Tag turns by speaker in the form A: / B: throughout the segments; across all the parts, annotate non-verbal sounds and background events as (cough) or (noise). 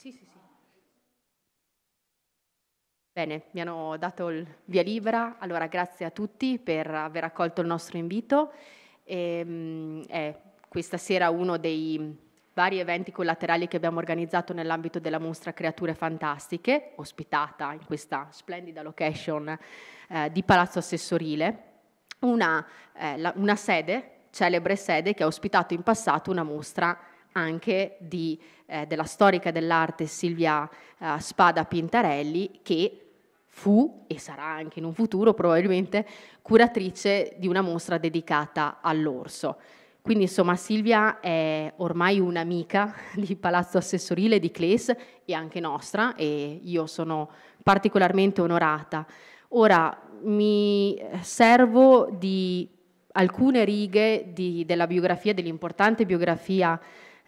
A: Sì, sì, sì. Bene, mi hanno dato il via libera, allora grazie a tutti per aver accolto il nostro invito. E, eh, questa sera uno dei vari eventi collaterali che abbiamo organizzato nell'ambito della mostra Creature Fantastiche, ospitata in questa splendida location eh, di Palazzo Assessorile, una, eh, la, una sede, celebre sede, che ha ospitato in passato una mostra anche di, eh, della storica dell'arte Silvia eh, Spada Pintarelli che fu e sarà anche in un futuro probabilmente curatrice di una mostra dedicata all'orso. Quindi insomma Silvia è ormai un'amica (laughs) di Palazzo Assessorile, di Cles e anche nostra e io sono particolarmente onorata. Ora mi eh, servo di alcune righe di, della biografia, dell'importante biografia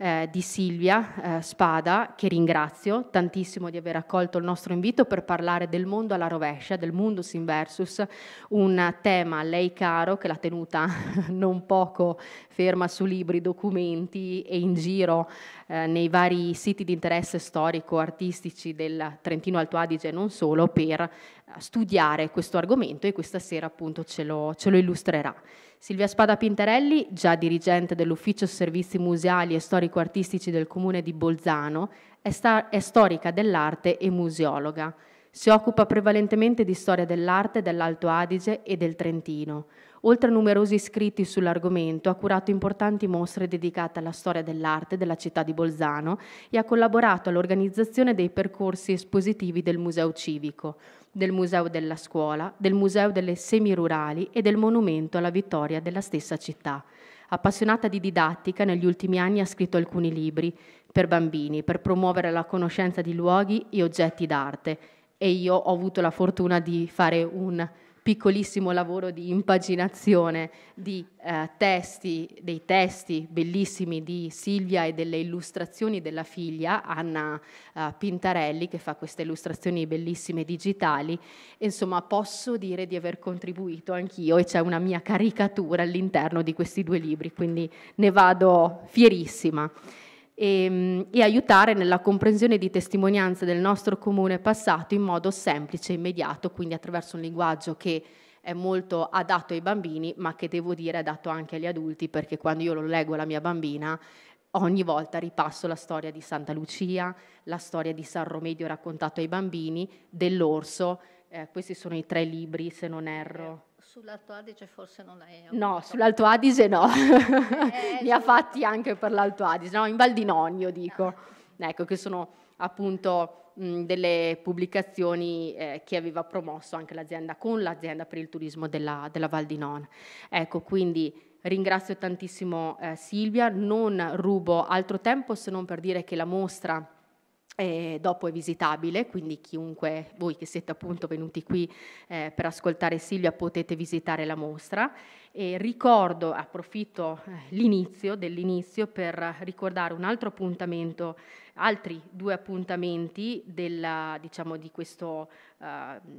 A: eh, di Silvia eh, Spada, che ringrazio tantissimo di aver accolto il nostro invito per parlare del mondo alla rovescia, del mundus inversus, un tema a lei caro che l'ha tenuta (laughs) non poco ferma su libri, documenti e in giro eh, nei vari siti di interesse storico-artistici del Trentino Alto Adige e non solo per studiare questo argomento e questa sera appunto ce lo, ce lo illustrerà. Silvia Spada Pintarelli, già dirigente dell'Ufficio Servizi Museali e Storico-Artistici del Comune di Bolzano, è, è storica dell'arte e museologa. Si occupa prevalentemente di storia dell'arte dell'Alto Adige e del Trentino. Oltre a numerosi scritti sull'argomento, ha curato importanti mostre dedicate alla storia dell'arte della città di Bolzano e ha collaborato all'organizzazione dei percorsi espositivi del Museo Civico, del Museo della Scuola, del Museo delle Semirurali e del Monumento alla Vittoria della stessa città. Appassionata di didattica, negli ultimi anni ha scritto alcuni libri per bambini per promuovere la conoscenza di luoghi e oggetti d'arte e io ho avuto la fortuna di fare un piccolissimo lavoro di impaginazione di, eh, testi, dei testi bellissimi di Silvia e delle illustrazioni della figlia Anna eh, Pintarelli che fa queste illustrazioni bellissime digitali. Insomma, posso dire di aver contribuito anch'io e c'è una mia caricatura all'interno di questi due libri, quindi ne vado fierissima e, ehm, e aiutare nella comprensione di testimonianze del nostro comune passato in modo semplice e immediato, quindi attraverso un linguaggio che è molto adatto ai bambini, ma che devo dire è adatto anche agli adulti, perché quando io lo leggo alla mia bambina, ogni volta ripasso la storia di Santa Lucia, la storia di San Romedio raccontato ai bambini, dell'orso. Eh, questi sono i tre libri, se non erro.
B: Sull'Alto Adige forse non è. No, sull'Alto
A: Adige no. (laughs) Eh, ne (laughs) ha fatti anche per l'Alto Adige, no, in Val di Nonio dico. Ah. Ecco, che sono appunto mh, delle pubblicazioni eh, che aveva promosso anche l'azienda con l'azienda per il turismo della, della Val di Non. Ecco, quindi ringrazio tantissimo eh, Silvia, non rubo altro tempo se non per dire che la mostra e eh, dopo è visitabile, quindi chiunque voi che siete appunto venuti qui eh, per ascoltare Silvia potete visitare la mostra. E ricordo, approfitto eh, l'inizio dell'inizio per ricordare un altro appuntamento altri due appuntamenti della, diciamo, di questo, uh,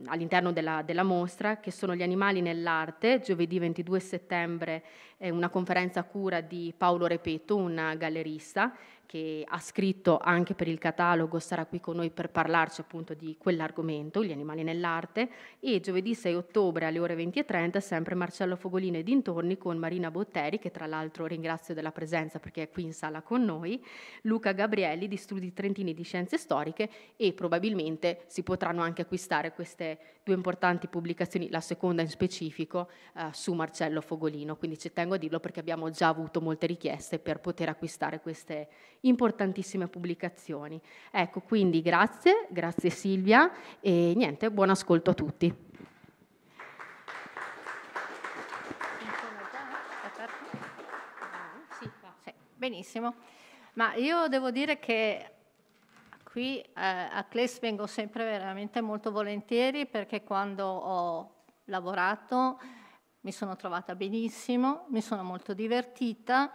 A: all'interno della, della, mostra, che sono gli animali nell'arte. Giovedì 22 settembre è una conferenza a cura di Paolo Repetto, un gallerista che ha scritto anche per il catalogo, sarà qui con noi per parlarci appunto di quell'argomento, gli animali nell'arte, e giovedì 6 ottobre alle ore 20.30 sempre Marcello Fogolino e dintorni con Marina Botteri, che tra l'altro ringrazio della presenza perché è qui in sala con noi, Luca Gabrielli di Studio Studi Trentini di Scienze Storiche e probabilmente si potranno anche acquistare queste due importanti pubblicazioni, la seconda in specifico, eh, su Marcello Fogolino. Quindi ci tengo a dirlo perché abbiamo già avuto molte richieste per poter acquistare queste importantissime pubblicazioni. Ecco, quindi grazie, grazie Silvia e niente, buon ascolto a tutti.
B: Benissimo. Ma io devo dire che qui eh, a Cles vengo sempre veramente molto volentieri perché quando ho lavorato mi sono trovata benissimo, mi sono molto divertita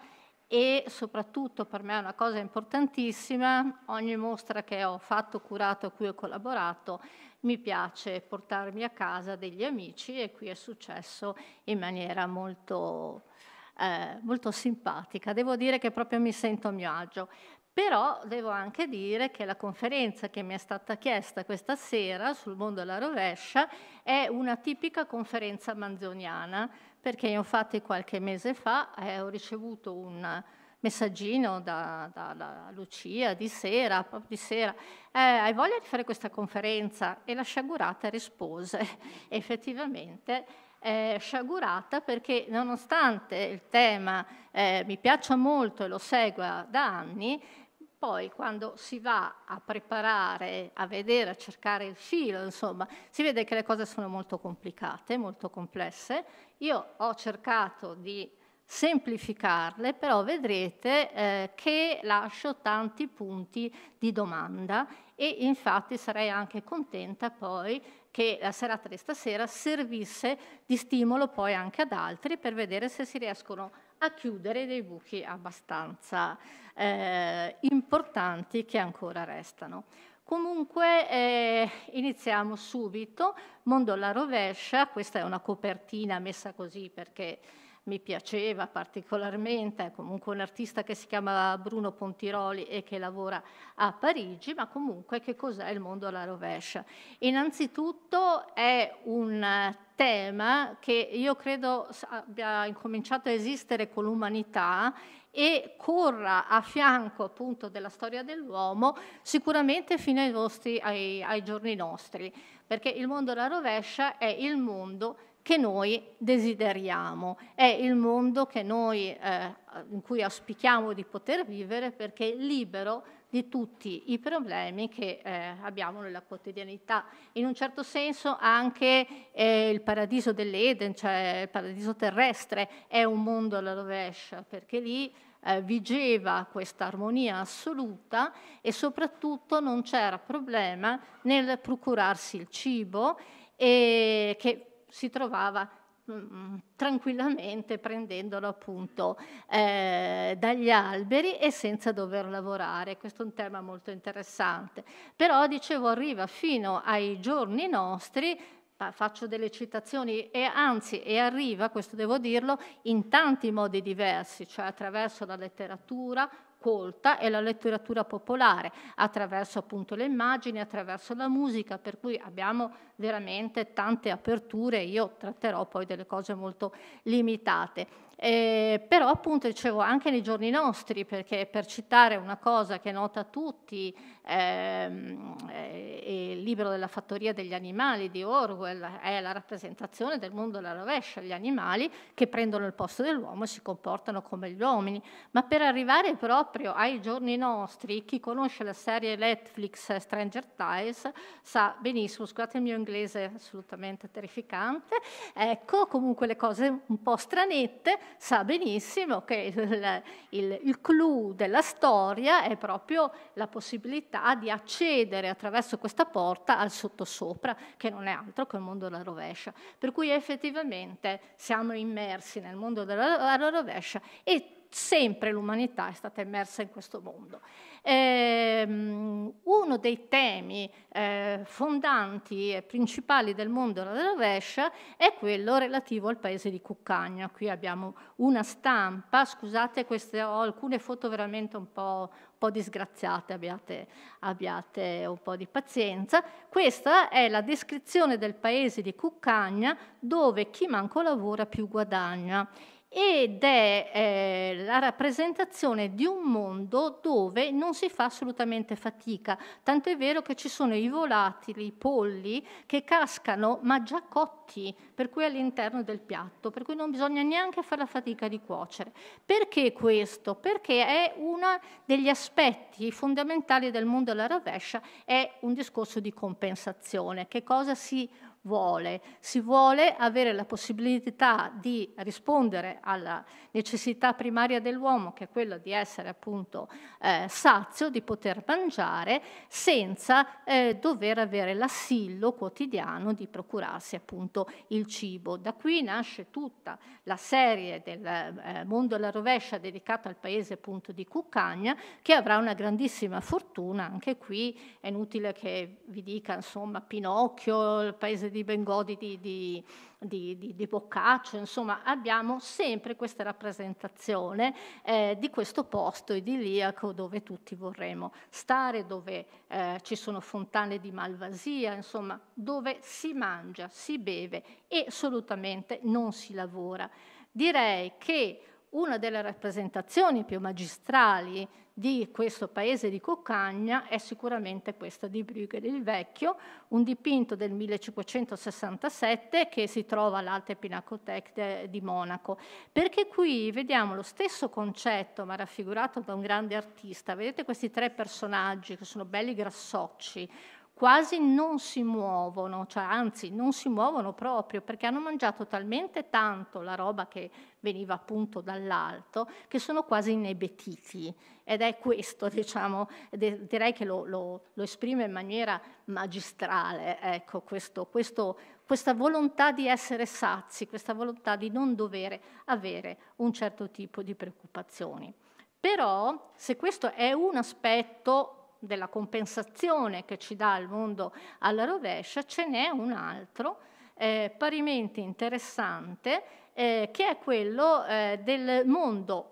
B: e soprattutto per me è una cosa importantissima, ogni mostra che ho fatto, curato, a cui ho collaborato, mi piace portarmi a casa degli amici e qui è successo in maniera molto eh, molto simpatica, devo dire che proprio mi sento a mio agio. Però devo anche dire che la conferenza che mi è stata chiesta questa sera sul mondo alla rovescia è una tipica conferenza manzoniana, perché infatti qualche mese fa eh, ho ricevuto un messaggino da, da, da Lucia di sera, proprio di sera, eh, hai voglia di fare questa conferenza? E la sciagurata rispose, (laughs) effettivamente eh, sciagurata perché nonostante il tema eh, mi piaccia molto e lo segua da anni, poi quando si va a preparare, a vedere, a cercare il filo, insomma, si vede che le cose sono molto complicate, molto complesse. Io ho cercato di semplificarle, però vedrete eh, che lascio tanti punti di domanda e infatti sarei anche contenta poi che la serata di stasera servisse di stimolo poi anche ad altri per vedere se si riescono a chiudere dei buchi abbastanza eh, importanti che ancora restano. Comunque eh, iniziamo subito, Mondo alla rovescia, questa è una copertina messa così perché mi piaceva particolarmente, è comunque un artista che si chiama Bruno Pontiroli e che lavora a Parigi, ma comunque che cos'è il mondo alla rovescia? Innanzitutto è un tema che io credo abbia incominciato a esistere con l'umanità e corra a fianco appunto della storia dell'uomo sicuramente fino ai, vostri, ai, ai giorni nostri, perché il mondo alla rovescia è il mondo che noi desideriamo, è il mondo noi, eh, in cui auspichiamo di poter vivere perché è libero di tutti i problemi che eh, abbiamo nella quotidianità. In un certo senso anche eh, il paradiso dell'Eden, cioè il paradiso terrestre, è un mondo alla rovescia perché lì eh, vigeva questa armonia assoluta e soprattutto non c'era problema nel procurarsi il cibo e eh, che si trovava mm, mm, tranquillamente prendendolo appunto eh, dagli alberi e senza dover lavorare. Questo è un tema molto interessante. Però, dicevo, arriva fino ai giorni nostri faccio delle citazioni e anzi e arriva, questo devo dirlo, in tanti modi diversi, cioè attraverso la letteratura, colta è la letteratura popolare, attraverso appunto le immagini, attraverso la musica, per cui abbiamo veramente tante aperture, io tratterò poi delle cose molto limitate. Eh, però appunto dicevo anche nei giorni nostri, perché per citare una cosa che nota a tutti, ehm, eh, il libro della fattoria degli animali di Orwell è la rappresentazione del mondo alla rovescia, gli animali che prendono il posto dell'uomo e si comportano come gli uomini. Ma per arrivare però proprio ai giorni nostri, chi conosce la serie Netflix Stranger Ties sa benissimo, scusate il mio inglese assolutamente terrificante, ecco comunque le cose un po' stranette, sa benissimo che il, il, il clou della storia è proprio la possibilità di accedere attraverso questa porta al sottosopra, che non è altro che il mondo della rovescia. Per cui effettivamente siamo immersi nel mondo della, della rovescia e sempre l'umanità è stata immersa in questo mondo. Ehm, uno dei temi eh, fondanti e principali del mondo della rovescia è quello relativo al paese di Cuccagna. Qui abbiamo una stampa, scusate, queste, ho alcune foto veramente un po', un po disgraziate, abbiate, abbiate un po' di pazienza. Questa è la descrizione del paese di Cuccagna dove chi manco lavora più guadagna ed è eh, la rappresentazione di un mondo dove non si fa assolutamente fatica, tanto è vero che ci sono i volatili, i polli che cascano ma già cotti, per cui all'interno del piatto, per cui non bisogna neanche fare la fatica di cuocere. Perché questo? Perché è uno degli aspetti fondamentali del mondo alla rovescia, è un discorso di compensazione, che cosa si vuole, si vuole avere la possibilità di rispondere alla necessità primaria dell'uomo, che è quella di essere appunto eh, sazio, di poter mangiare, senza eh, dover avere l'assillo quotidiano di procurarsi appunto il cibo. Da qui nasce tutta la serie del eh, mondo alla rovescia dedicata al paese appunto di Cuccagna, che avrà una grandissima fortuna, anche qui è inutile che vi dica insomma Pinocchio, il paese di di Bengodi, di, di, di, di, Boccaccio, insomma abbiamo sempre questa rappresentazione eh, di questo posto idilliaco dove tutti vorremmo stare, dove eh, ci sono fontane di malvasia, insomma dove si mangia, si beve e assolutamente non si lavora. Direi che una delle rappresentazioni più magistrali di questo paese di Coccagna è sicuramente questa di Bruegel il Vecchio, un dipinto del 1567 che si trova all'Alte Pinacotec di Monaco. Perché qui vediamo lo stesso concetto, ma raffigurato da un grande artista. Vedete questi tre personaggi che sono belli grassocci, quasi non si muovono, cioè anzi non si muovono proprio perché hanno mangiato talmente tanto la roba che veniva appunto dall'alto che sono quasi inebetiti ed è questo, diciamo, direi che lo, lo, lo, esprime in maniera magistrale, ecco, questo, questo, questa volontà di essere sazi, questa volontà di non dover avere un certo tipo di preoccupazioni. Però se questo è un aspetto della compensazione che ci dà il mondo alla rovescia, ce n'è un altro eh, parimenti interessante eh, che è quello eh, del mondo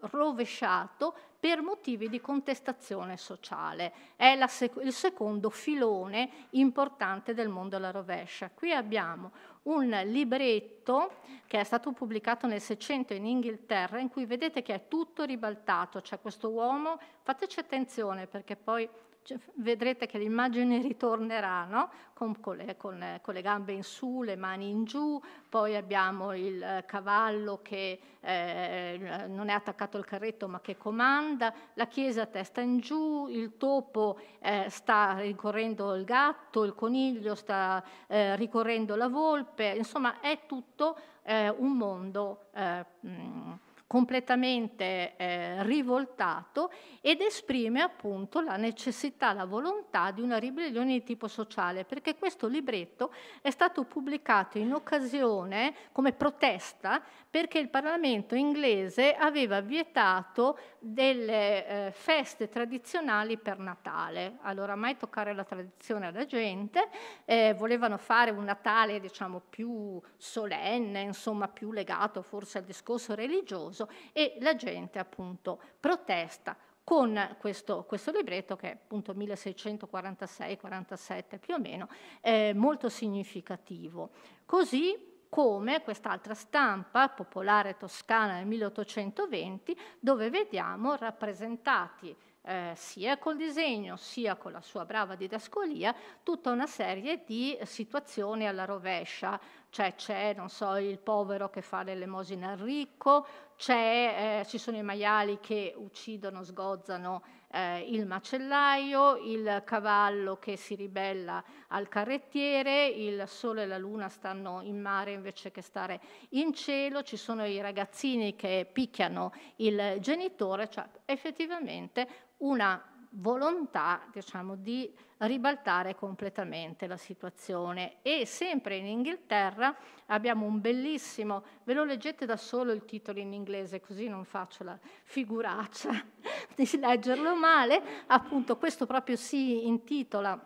B: rovesciato per motivi di contestazione sociale. È sec- il secondo filone importante del mondo alla rovescia. Qui abbiamo un libretto che è stato pubblicato nel Seicento in Inghilterra in cui vedete che è tutto ribaltato, c'è questo uomo, fateci attenzione perché poi cioè, vedrete che l'immagine ritornerà no? con, eh, con, le, eh, con, con, le, gambe in su, le mani in giù, poi abbiamo il eh, cavallo che eh, non è attaccato al carretto ma che comanda, la chiesa a testa in giù, il topo eh, sta ricorrendo il gatto, il coniglio sta eh, ricorrendo la volpe, insomma è tutto un mondo. Mh, completamente eh, rivoltato ed esprime appunto la necessità, la volontà di una ribellione di tipo sociale, perché questo libretto è stato pubblicato in occasione come protesta perché il Parlamento inglese aveva vietato delle eh, feste tradizionali per Natale. Allora, mai toccare la tradizione alla gente, eh, volevano fare un Natale diciamo più solenne, insomma più legato forse al discorso religioso e la gente appunto protesta con questo, questo, libretto che è appunto 1646-47 più o meno, eh, molto significativo. Così come quest'altra stampa popolare toscana del 1820, dove vediamo rappresentati eh, sia col disegno sia con la sua brava didascolia tutta una serie di situazioni alla rovescia, cioè c'è, non so, il povero che fa l'elemosina al ricco, eh, ci sono i maiali che uccidono, sgozzano eh, il macellaio, il cavallo che si ribella al carrettiere, il sole e la luna stanno in mare invece che stare in cielo, ci sono i ragazzini che picchiano il genitore, cioè effettivamente una volontà diciamo, di ribaltare completamente la situazione. E sempre in Inghilterra abbiamo un bellissimo, ve lo leggete da solo il titolo in inglese così non faccio la figuraccia (laughs) di leggerlo male, appunto questo proprio si intitola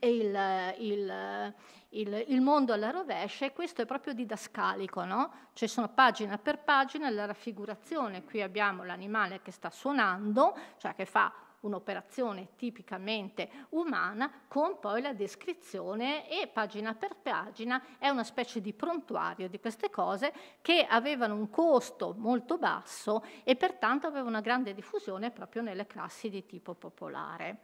B: il, il, il, il, mondo alla rovescia e questo è proprio didascalico, no? cioè sono pagina per pagina la raffigurazione, qui abbiamo l'animale che sta suonando, cioè che fa un'operazione tipicamente umana con poi la descrizione e pagina per pagina è una specie di prontuario di queste cose che avevano un costo molto basso e pertanto avevano una grande diffusione proprio nelle classi di tipo popolare.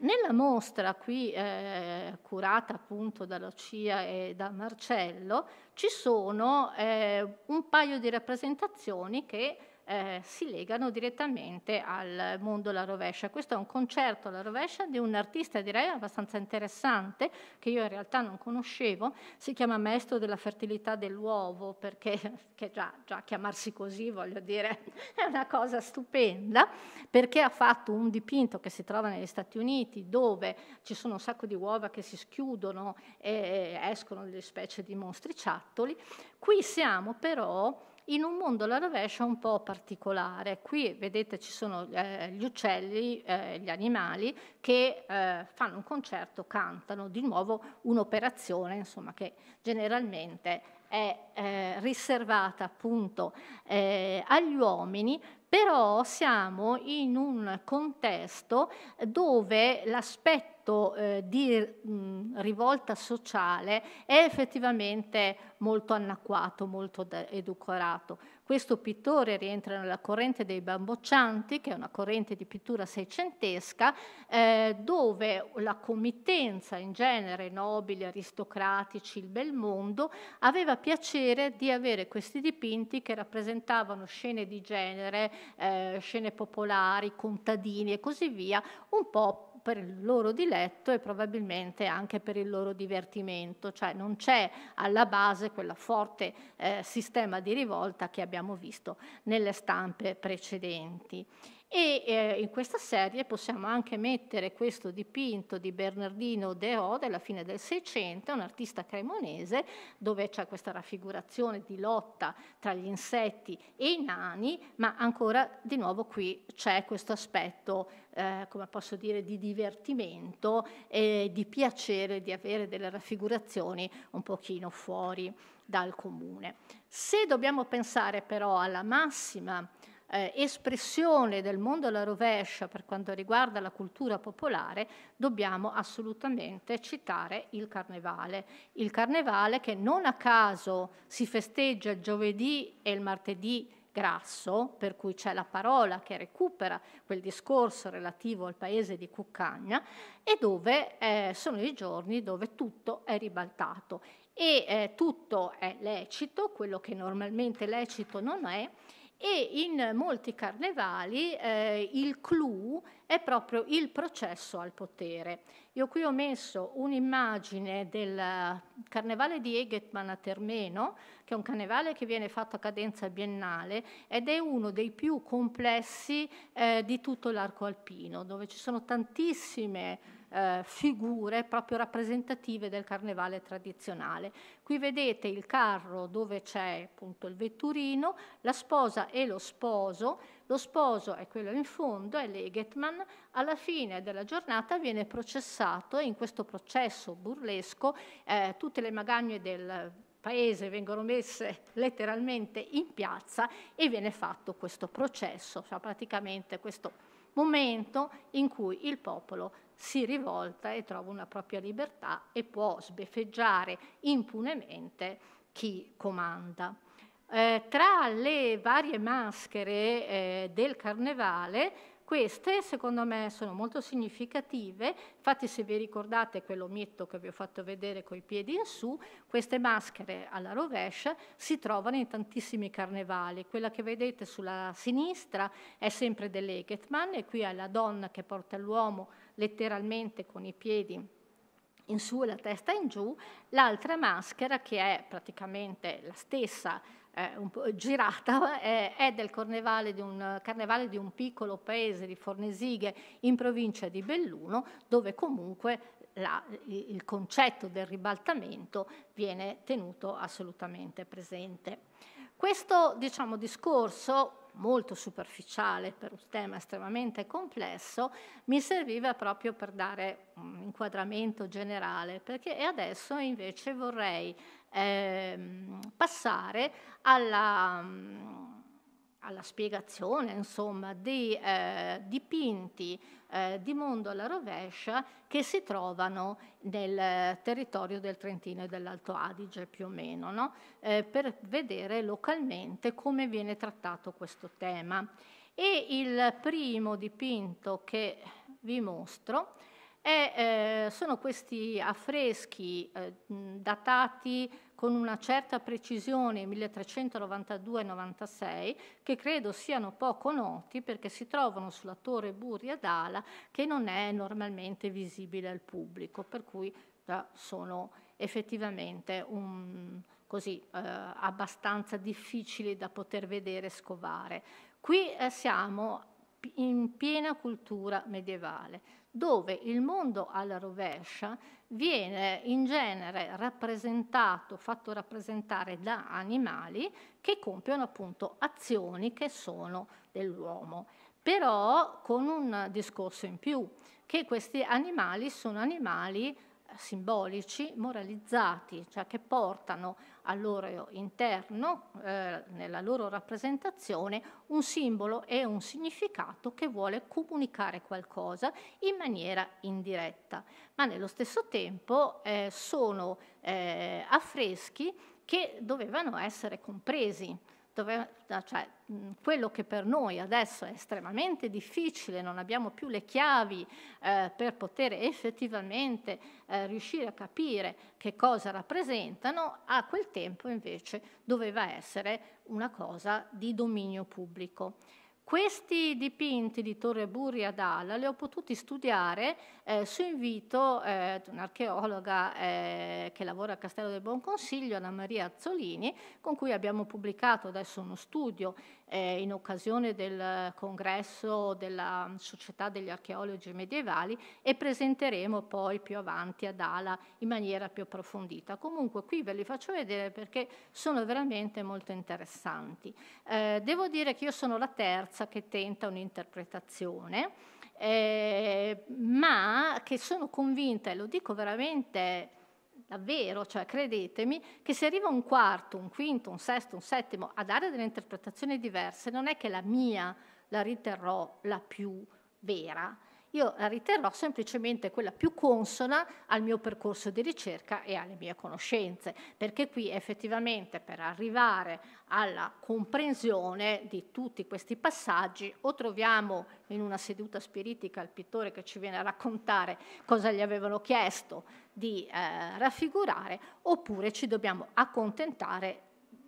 B: Nella mostra qui eh, curata appunto dalla CIA e da Marcello ci sono eh, un paio di rappresentazioni che eh, si legano direttamente al mondo alla rovescia. Questo è un concerto alla rovescia di un artista, direi, abbastanza interessante, che io in realtà non conoscevo, si chiama Maestro della fertilità dell'uovo, perché (laughs) già, già chiamarsi così, voglio dire, (laughs) è una cosa stupenda, perché ha fatto un dipinto che si trova negli Stati Uniti, dove ci sono un sacco di uova che si schiudono e escono delle specie di mostriciattoli. Qui siamo però in un mondo alla rovescia un po' particolare. Qui vedete ci sono eh, gli uccelli, eh, gli animali che eh, fanno un concerto, cantano, di nuovo un'operazione insomma, che generalmente è eh, riservata appunto eh, agli uomini, però siamo in un contesto dove l'aspetto appunto eh, di mh, rivolta sociale è effettivamente molto anacquato, molto edulcorato. Questo pittore rientra nella corrente dei bamboccianti, che è una corrente di pittura seicentesca, eh, dove la committenza in genere, nobili, aristocratici, il bel mondo, aveva piacere di avere questi dipinti che rappresentavano scene di genere, eh, scene popolari, contadini e così via, un po' per il loro diletto e probabilmente anche per il loro divertimento, cioè non c'è alla base quel forte eh, sistema di rivolta che abbiamo visto nelle stampe precedenti. E eh, in questa serie possiamo anche mettere questo dipinto di Bernardino De O della fine del Seicento, un artista cremonese, dove c'è questa raffigurazione di lotta tra gli insetti e i nani, ma ancora di nuovo qui c'è questo aspetto, eh, come posso dire, di divertimento e di piacere di avere delle raffigurazioni un pochino fuori dal comune. Se dobbiamo pensare però alla massima eh, espressione del mondo alla rovescia per quanto riguarda la cultura popolare, dobbiamo assolutamente citare il carnevale. Il carnevale che non a caso si festeggia il giovedì e il martedì grasso, per cui c'è la parola che recupera quel discorso relativo al paese di Cuccagna, e dove eh, sono i giorni dove tutto è ribaltato e eh, tutto è lecito, quello che normalmente lecito non è, e in molti carnevali eh, il clou è proprio il processo al potere. Io qui ho messo un'immagine del carnevale di Egetman a Termeno, che è un carnevale che viene fatto a cadenza biennale ed è uno dei più complessi eh, di tutto l'arco alpino, dove ci sono tantissime eh, figure proprio rappresentative del carnevale tradizionale. Qui vedete il carro dove c'è appunto il vetturino, la sposa e lo sposo, lo sposo è quello in fondo, è l'Egetman, alla fine della giornata viene processato e in questo processo burlesco eh, tutte le magagne del paese vengono messe letteralmente in piazza e viene fatto questo processo, cioè praticamente questo momento in cui il popolo si rivolta e trova una propria libertà e può sbeffeggiare impunemente chi comanda. Eh, tra le varie maschere eh, del carnevale, queste secondo me sono molto significative, infatti se vi ricordate quell'omietto che vi ho fatto vedere coi piedi in su, queste maschere alla rovescia si trovano in tantissimi carnevali. Quella che vedete sulla sinistra è sempre dell'Egetman e qui è la donna che porta l'uomo letteralmente con i piedi in su e la testa in giù, l'altra maschera che è praticamente la stessa eh, un po' girata, eh, (laughs) è del carnevale di, un, carnevale di, un, piccolo paese di Fornesighe in provincia di Belluno, dove comunque la, il concetto del ribaltamento viene tenuto assolutamente presente. Questo diciamo, discorso molto superficiale per un tema estremamente complesso, mi serviva proprio per dare un inquadramento generale, perché adesso invece vorrei eh, passare alla mm, alla spiegazione insomma, dei eh, dipinti eh, di mondo alla rovescia che si trovano nel territorio del Trentino e dell'Alto Adige più o meno, no? eh, per vedere localmente come viene trattato questo tema. E il primo dipinto che vi mostro e, eh, sono questi affreschi eh, datati con una certa precisione 1392-96 che credo siano poco noti perché si trovano sulla torre Burri ad Ala che non è normalmente visibile al pubblico, per cui eh, sono effettivamente un, così, eh, abbastanza difficili da poter vedere e scovare. Qui eh, siamo in piena cultura medievale dove il mondo alla rovescia viene in genere rappresentato, fatto rappresentare da animali che compiono appunto azioni che sono dell'uomo, però con un discorso in più, che questi animali sono animali simbolici, moralizzati, cioè che portano al loro interno, eh, nella loro rappresentazione, un simbolo e un significato che vuole comunicare qualcosa in maniera indiretta, ma nello stesso tempo eh, sono eh, affreschi che dovevano essere compresi dove, cioè, quello che per noi adesso è estremamente difficile, non abbiamo più le chiavi eh, per poter effettivamente eh, riuscire a capire che cosa rappresentano, a quel tempo invece doveva essere una cosa di dominio pubblico. Questi dipinti di Torre Burri ad Ala li ho potuti studiare eh, su invito eh, di un'archeologa eh, che lavora a Castello del Buon Consiglio, Anna Maria Azzolini, con cui abbiamo pubblicato adesso uno studio eh, in occasione del congresso della Società degli Archeologi Medievali e presenteremo poi più avanti ad Ala in maniera più approfondita. Comunque qui ve li faccio vedere perché sono veramente molto interessanti. Eh, devo dire che io sono la terza che tenta un'interpretazione, eh, ma che sono convinta, e lo dico veramente davvero, cioè credetemi, che se arriva un quarto, un quinto, un sesto, un settimo a dare delle interpretazioni diverse, non è che la mia la riterrò la più vera, io la eh, riterrò semplicemente quella più consona al mio percorso di ricerca e alle mie conoscenze, perché qui effettivamente per arrivare alla comprensione di tutti questi passaggi o troviamo in una seduta spiritica il pittore che ci viene a raccontare cosa gli avevano chiesto di eh, raffigurare, oppure ci dobbiamo accontentare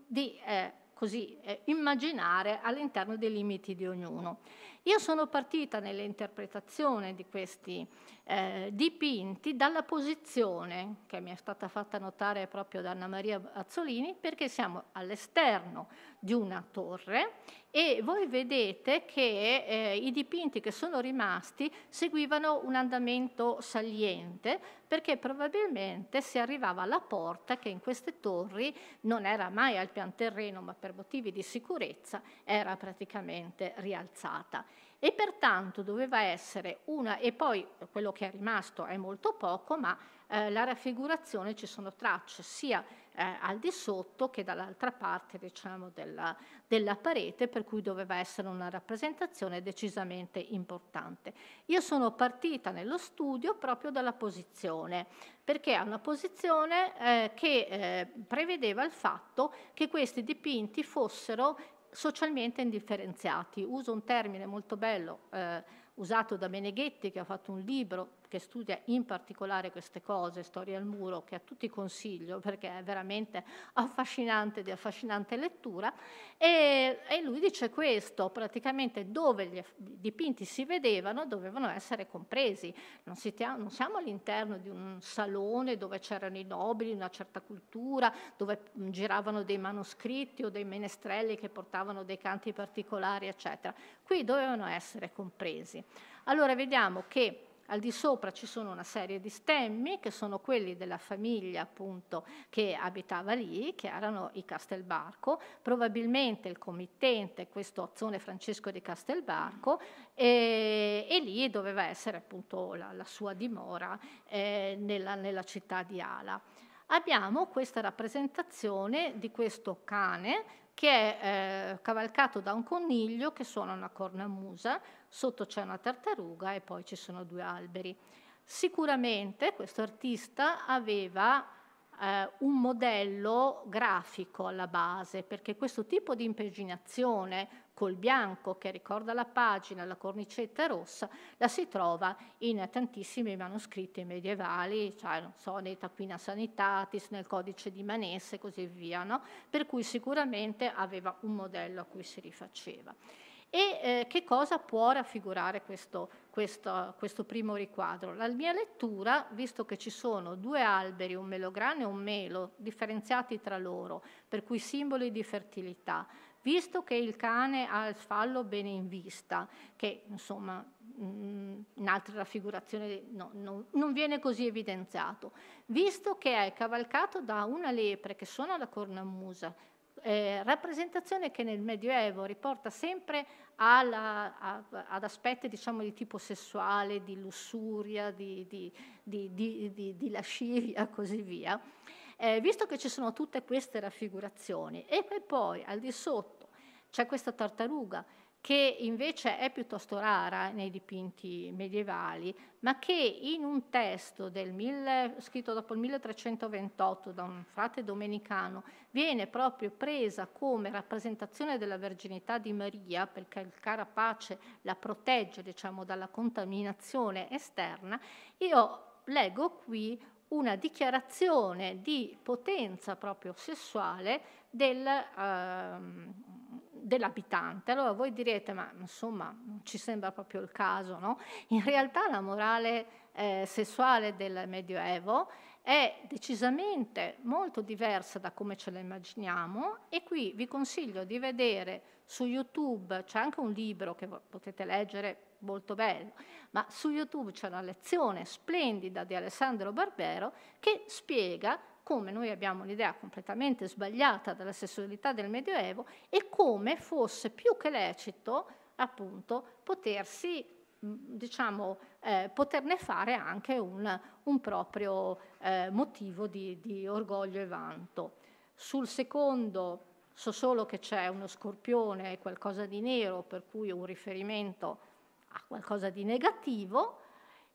B: di eh, così, eh, immaginare all'interno dei limiti di ognuno. Io sono partita nell'interpretazione di questi eh, dipinti dalla posizione che mi è stata fatta notare proprio da Anna Maria Azzolini, perché siamo all'esterno di una torre e voi vedete che eh, i dipinti che sono rimasti seguivano un andamento saliente, perché probabilmente si arrivava alla porta che in queste torri non era mai al pian terreno, ma per motivi di sicurezza era praticamente rialzata e pertanto doveva essere una, e poi quello che è rimasto è molto poco, ma eh, la raffigurazione ci sono tracce sia eh, al di sotto che dall'altra parte diciamo, della, della, parete, per cui doveva essere una rappresentazione decisamente importante. Io sono partita nello studio proprio dalla posizione, perché è una posizione eh, che eh, prevedeva il fatto che questi dipinti fossero socialmente indifferenziati. Uso un termine molto bello eh, usato da Meneghetti che ha fatto un libro che studia in particolare queste cose, Storia al muro, che a tutti consiglio perché è veramente affascinante, di affascinante lettura, e, e lui dice questo, praticamente dove gli, i dipinti si vedevano dovevano essere compresi, non, si, non siamo all'interno di un salone dove c'erano i nobili, una certa cultura, dove giravano dei manoscritti o dei menestrelli che portavano dei canti particolari, eccetera. Qui dovevano essere compresi. Allora vediamo che al di sopra ci sono una serie di stemmi che sono quelli della famiglia appunto che abitava lì, che erano i Castelbarco, probabilmente il committente, questo Azzone Francesco di Castelbarco, e, e lì doveva essere appunto la, la sua dimora eh, nella, nella città di Ala abbiamo questa rappresentazione di questo cane che è eh, cavalcato da un coniglio che suona una cornamusa, sotto c'è una tartaruga e poi ci sono due alberi. Sicuramente questo artista aveva eh, un modello grafico alla base, perché questo tipo di impeginazione col bianco che ricorda la pagina, la cornicetta rossa, la si trova in tantissimi manoscritti medievali, cioè non so, nei Taquina Sanitatis, nel codice di Manesse e così via, no? per cui sicuramente aveva un modello a cui si rifaceva. E eh, che cosa può raffigurare questo, questo, questo, primo riquadro? La mia lettura, visto che ci sono due alberi, un melograno e un melo, differenziati tra loro, per cui simboli di fertilità, visto che il cane ha il fallo bene in vista, che insomma mm, in altre raffigurazioni no, no, non viene così evidenziato, visto che è cavalcato da una lepre che suona la cornamusa, eh, rappresentazione che nel Medioevo riporta sempre alla, a, ad aspetti diciamo, di tipo sessuale, di lussuria, di, di, di, di lascivia e così via. Eh, visto che ci sono tutte queste raffigurazioni e poi al di sotto c'è questa tartaruga che invece è piuttosto rara nei dipinti medievali, ma che in un testo mille, scritto dopo il 1328 da un frate domenicano viene proprio presa come rappresentazione della verginità di Maria, perché il carapace la protegge diciamo, dalla contaminazione esterna, io leggo qui una dichiarazione di potenza proprio sessuale del, eh, dell'abitante. Allora voi direte, ma insomma, non ci sembra proprio il caso, no? In realtà la morale eh, sessuale del Medioevo è decisamente molto diversa da come ce la immaginiamo e qui vi consiglio di vedere su YouTube, c'è anche un libro che potete leggere molto bello, ma su YouTube c'è una lezione splendida di Alessandro Barbero che spiega come noi abbiamo un'idea completamente sbagliata della sessualità del Medioevo e come fosse più che lecito appunto potersi mm, diciamo, eh, poterne fare anche un, un proprio eh, motivo di, di, orgoglio e vanto. Sul secondo so solo che c'è uno scorpione qualcosa di nero, per cui un riferimento ha qualcosa di negativo.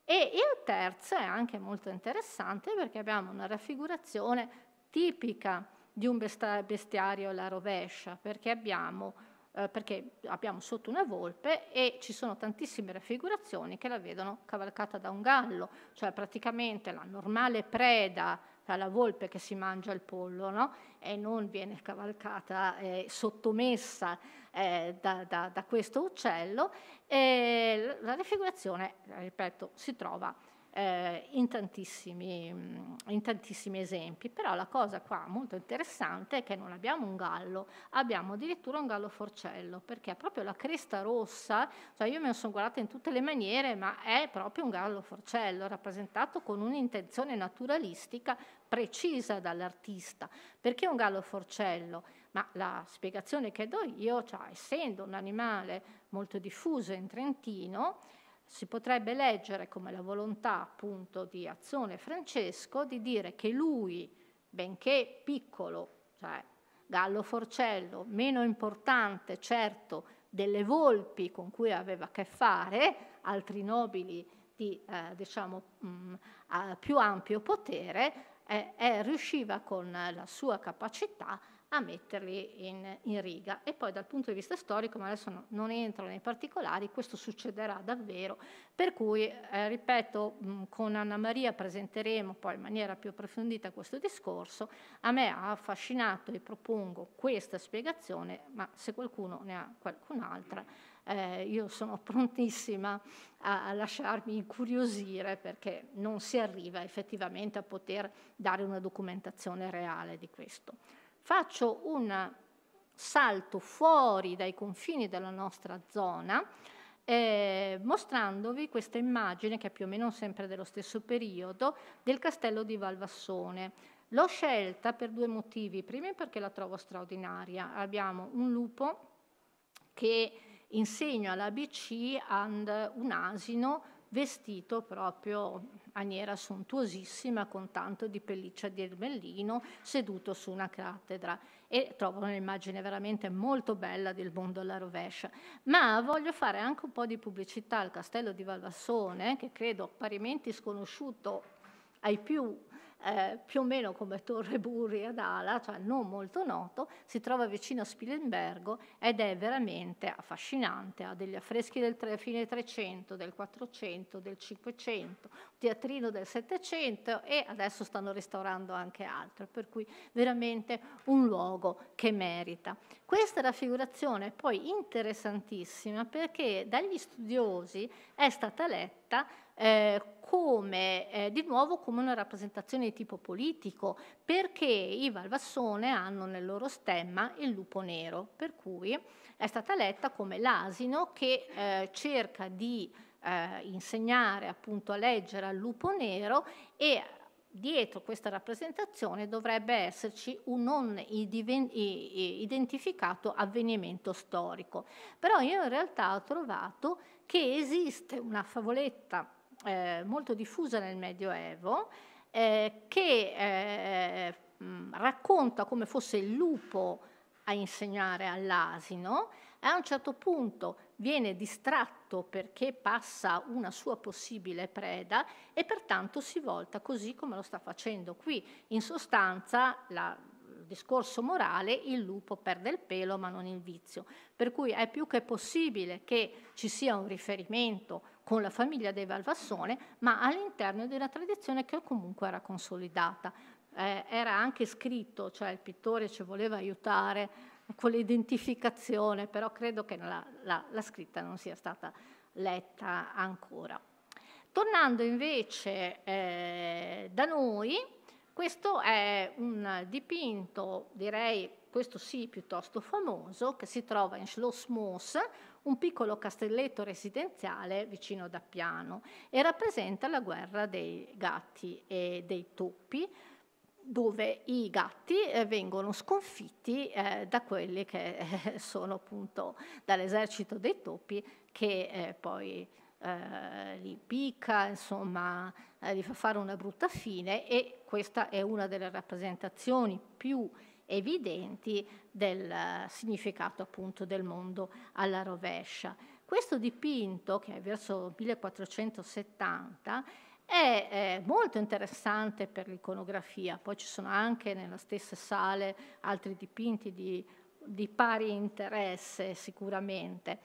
B: E il terzo è anche molto interessante perché abbiamo una raffigurazione tipica di un bestiario alla rovescia, perché abbiamo, eh, perché abbiamo sotto una volpe e ci sono tantissime raffigurazioni che la vedono cavalcata da un gallo, cioè praticamente la normale preda la volpe che si mangia il pollo no? e non viene cavalcata, eh, sottomessa eh, da, da, da, questo uccello. E la raffigurazione, ripeto, si trova eh, in, tantissimi, mm, in, tantissimi, esempi. Però la cosa qua molto interessante è che non abbiamo un gallo, abbiamo addirittura un gallo forcello, perché proprio la cresta rossa, cioè io me lo sono guardata in tutte le maniere, ma è proprio un gallo forcello, rappresentato con un'intenzione naturalistica precisa dall'artista. Perché un gallo forcello? Ma la spiegazione che do io, cioè essendo un animale molto diffuso in Trentino, si potrebbe leggere come la volontà appunto di Azzone Francesco di dire che lui, benché piccolo, cioè Gallo Forcello, meno importante certo delle volpi con cui aveva a che fare, altri nobili di eh, diciamo, mh, mm, più ampio potere, eh, eh, riusciva con la sua capacità a metterli in, in, riga. E poi dal punto di vista storico, ma adesso no, non entro nei particolari, questo succederà davvero. Per cui, eh, ripeto, mh, mm, con Anna Maria presenteremo poi in maniera più approfondita questo discorso. A me ha affascinato e propongo questa spiegazione, ma se qualcuno ne ha qualcun'altra, eh, io sono (laughs) prontissima a, a lasciarmi incuriosire perché non si arriva effettivamente a poter dare una documentazione reale di questo faccio un salto fuori dai confini della nostra zona, eh, mostrandovi questa immagine, che è più o meno sempre dello stesso periodo, del castello di Valvassone. L'ho scelta per due motivi. Primo perché la trovo straordinaria. Abbiamo un lupo che insegna l'ABC and un asino vestito proprio a maniera sontuosissima con tanto di pelliccia di ermellino seduto su una cattedra e trovo un'immagine veramente molto bella del mondo alla rovescia. Ma voglio fare anche un po' di pubblicità al castello di Valvassone che credo parimenti sconosciuto ai più eh, più o meno come Torre Burri ad Ala, cioè non molto noto, si trova vicino a Spilimbergo ed è veramente affascinante, ha degli affreschi del tre, fine 300, del 400, del 500, teatrino del 700 e adesso stanno restaurando anche altro, per cui veramente un luogo che merita. Questa raffigurazione è poi interessantissima perché dagli studiosi è stata letta eh, come, eh, di nuovo come una rappresentazione di tipo politico, perché i Valvassone hanno nel loro stemma il lupo nero, per cui è stata letta come l'asino che eh, cerca di eh, insegnare appunto a leggere al lupo nero e dietro questa rappresentazione dovrebbe esserci un non identificato avvenimento storico. Però io in realtà ho trovato che esiste una favoletta eh, molto diffusa nel Medioevo, eh, che eh, mm, racconta come fosse il lupo a insegnare all'asino, a un certo punto viene distratto perché passa una sua possibile preda e pertanto si volta così come lo sta facendo qui. In sostanza, la, il discorso morale, il lupo perde il pelo ma non il vizio. Per cui è più che possibile che ci sia un riferimento con la famiglia dei Valvassone, ma all'interno di una tradizione che comunque era consolidata. Eh, era anche scritto, cioè il pittore ci voleva aiutare con l'identificazione, però credo che la, la, la scritta non sia stata letta ancora. Tornando invece eh, da noi, questo è un dipinto, direi questo sì piuttosto famoso, che si trova in Schloss Moos, un piccolo castelletto residenziale vicino ad Appiano e rappresenta la guerra dei gatti e dei topi dove i gatti eh, vengono sconfitti eh, da quelli che eh, sono appunto dall'esercito dei topi che eh, poi eh, li picca, insomma, eh, li fa fare una brutta fine e questa è una delle rappresentazioni più evidenti del eh, significato appunto del mondo alla rovescia. Questo dipinto, che è verso 1470, è, è molto interessante per l'iconografia, poi ci sono anche nella stessa sale altri dipinti di, di pari interesse sicuramente,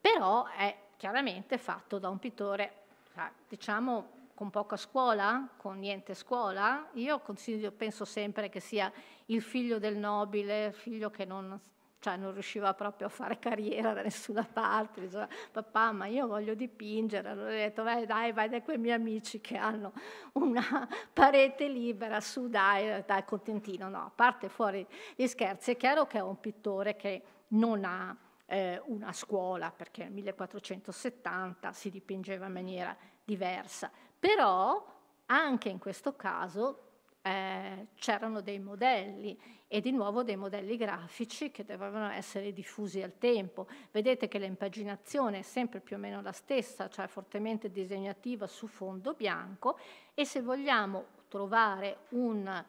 B: però è chiaramente fatto da un pittore, cioè, diciamo, con poca scuola, con niente scuola, io consiglio, penso sempre che sia il figlio del nobile, figlio che non, cioè non riusciva proprio a fare carriera da nessuna parte, diceva papà ma io voglio dipingere, allora ho detto vai dai vai da quei miei amici che hanno una (laughs) parete libera, su dai, dai contentino, no, a parte fuori gli scherzi, è chiaro che è un pittore che non ha eh, una scuola perché nel 1470 si dipingeva in maniera diversa, però anche in questo caso eh, c'erano dei modelli e di nuovo dei modelli grafici che dovevano essere diffusi al tempo. Vedete che l'impaginazione è sempre più o meno la stessa, cioè fortemente disegnativa su fondo bianco e se vogliamo trovare un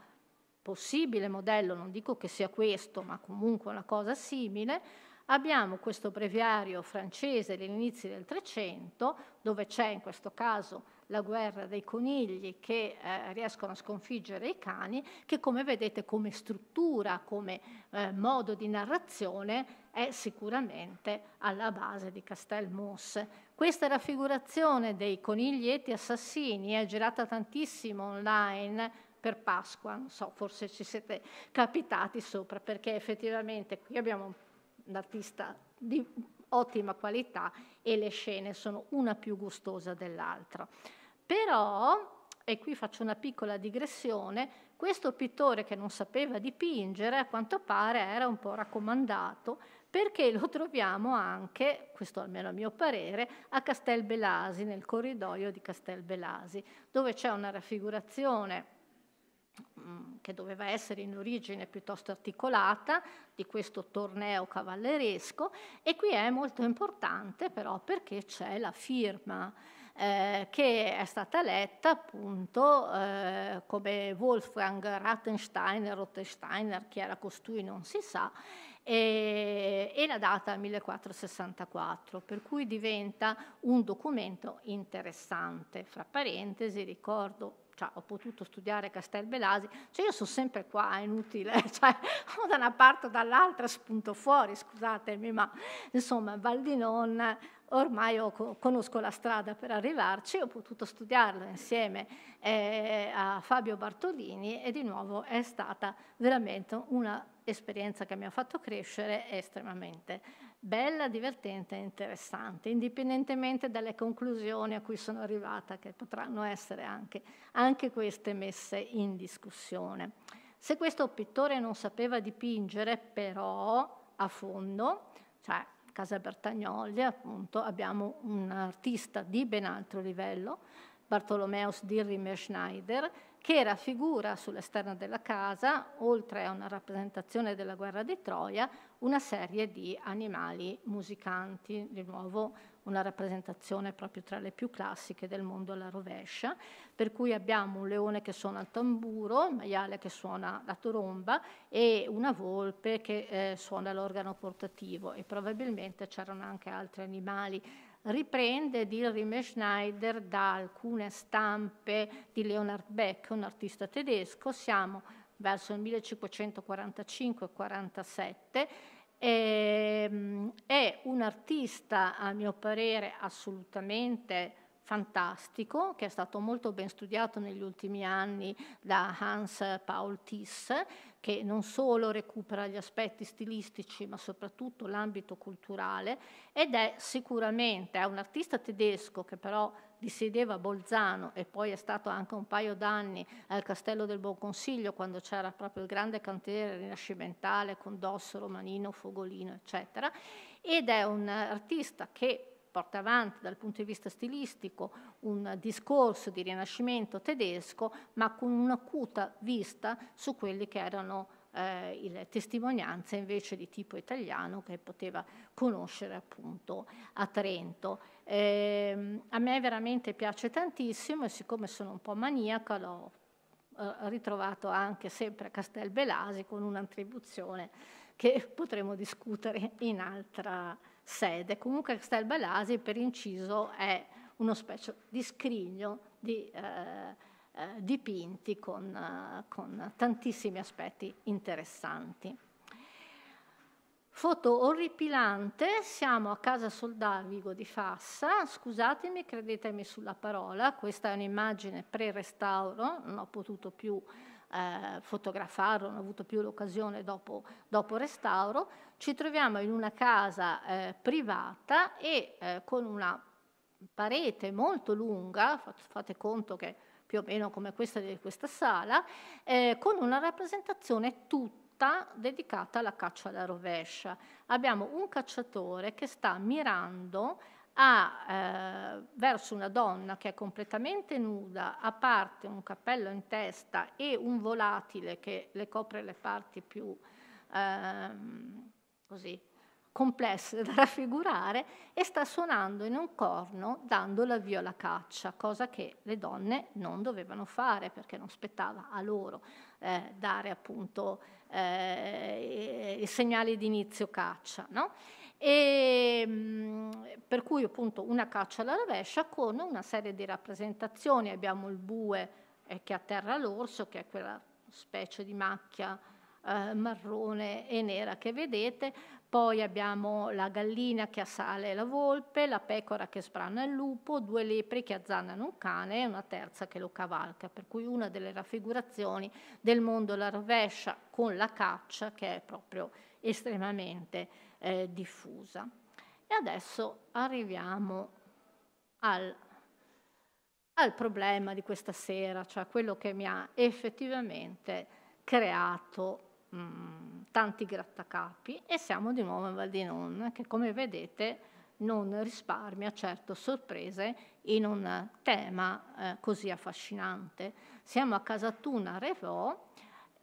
B: possibile modello, non dico che sia questo, ma comunque una cosa simile, abbiamo questo breviario francese degli inizi del 300 dove c'è in questo caso la guerra dei conigli che eh, riescono a sconfiggere i cani, che come vedete come struttura, come eh, modo di narrazione è sicuramente alla base di Castel Moss. Questa raffigurazione dei coniglietti assassini è girata tantissimo online per Pasqua, non so, forse ci siete capitati sopra, perché effettivamente qui abbiamo un artista di ottima qualità e le scene sono una più gustosa dell'altra. Però, e qui faccio una piccola digressione, questo pittore che non sapeva dipingere a quanto pare era un po' raccomandato perché lo troviamo anche, questo almeno a mio parere, a Castel Belasi, nel corridoio di Castel Belasi, dove c'è una raffigurazione mm, che doveva essere in origine piuttosto articolata di questo torneo cavalleresco e qui è molto importante però perché c'è la firma eh, che è stata letta appunto eh, come Wolfgang Rattensteiner, Rottensteiner, chi era costui non si sa, e, e la data 1464, per cui diventa un documento interessante. Fra parentesi ricordo cioè, ho potuto studiare Castelbelasi, cioè io sono sempre qua, è inutile, (laughs) cioè, da una parte o dall'altra spunto fuori, scusatemi, ma insomma Val di Non ormai ho, conosco la strada per arrivarci, ho potuto studiarlo insieme eh, a Fabio Bartolini e di nuovo è stata veramente un'esperienza che mi ha fatto crescere estremamente bella, divertente e interessante, indipendentemente dalle conclusioni a cui sono arrivata, che potranno essere anche, anche queste messe in discussione. Se questo pittore non sapeva dipingere, però, a fondo, cioè Casa Bertagnoglia, appunto, abbiamo un artista di ben altro livello, Bartolomeus Dirrimer Schneider, che raffigura sull'esterno della casa, oltre a una rappresentazione della guerra di Troia, una serie di animali musicanti, di nuovo una rappresentazione proprio tra le più classiche del mondo alla rovescia, per cui abbiamo un leone che suona il tamburo, un maiale che suona la tromba e una volpe che eh, suona l'organo portativo e probabilmente c'erano anche altri animali riprende di Rime Schneider da alcune stampe di Leonard Beck, un artista tedesco, siamo verso il 1545-47 Ehm, è un artista, a mio parere, assolutamente fantastico, che è stato molto ben studiato negli ultimi anni da Hans Paul Tiss, che non solo recupera gli aspetti stilistici ma soprattutto l'ambito culturale ed è sicuramente, è un artista tedesco che però risiedeva a Bolzano e poi è stato anche un paio d'anni al Castello del Buon Consiglio quando c'era proprio il grande cantiere rinascimentale con Dosso, Romanino, Fogolino eccetera ed è un artista che porta avanti dal punto di vista stilistico un discorso di rinascimento tedesco, ma con un'acuta vista su quelle che erano eh, le testimonianze invece di tipo italiano che poteva conoscere appunto a Trento. Eh, a me veramente piace tantissimo e siccome sono un po' maniaca l'ho eh, ritrovato anche sempre a Castelbelasi con un'attribuzione che potremo discutere in altra sede. Comunque Balasi, per inciso è uno specie di scrigno di, eh, eh dipinti con, eh, con tantissimi aspetti interessanti. Foto orripilante, siamo a Casa Soldavigo di Fassa, scusatemi, credetemi sulla parola, questa è un'immagine pre-restauro, non ho potuto più eh, ho avuto più l'occasione dopo, dopo, restauro, ci troviamo in una casa eh, privata e eh, con una parete molto lunga, fate conto che più o meno come questa di questa sala, eh, con una rappresentazione tutta dedicata alla caccia alla rovescia. Abbiamo un cacciatore che sta mirando ha eh, verso una donna che è completamente nuda, a parte un cappello in testa e un volatile che le copre le parti più ehm, così, complesse da raffigurare, e sta suonando in un corno dando l'avvio alla caccia, cosa che le donne non dovevano fare perché non spettava a loro eh, dare appunto eh, i segnali di inizio caccia. No? E, mm, per cui appunto una caccia alla rovescia con una serie di rappresentazioni. Abbiamo il bue eh, che atterra l'orso, che è quella specie di macchia eh, marrone e nera che vedete, poi abbiamo la gallina che assale la volpe, la pecora che sbrana il lupo, due lepri che azzannano un cane e una terza che lo cavalca, per cui una delle raffigurazioni del mondo alla rovescia con la caccia che è proprio estremamente eh, diffusa. E adesso arriviamo al, al problema di questa sera, cioè quello che mi ha effettivamente creato mh, mm, tanti grattacapi e siamo di nuovo in Val di Non, che come vedete non risparmia certo sorprese in un tema eh, così affascinante. Siamo a Casatuna Revò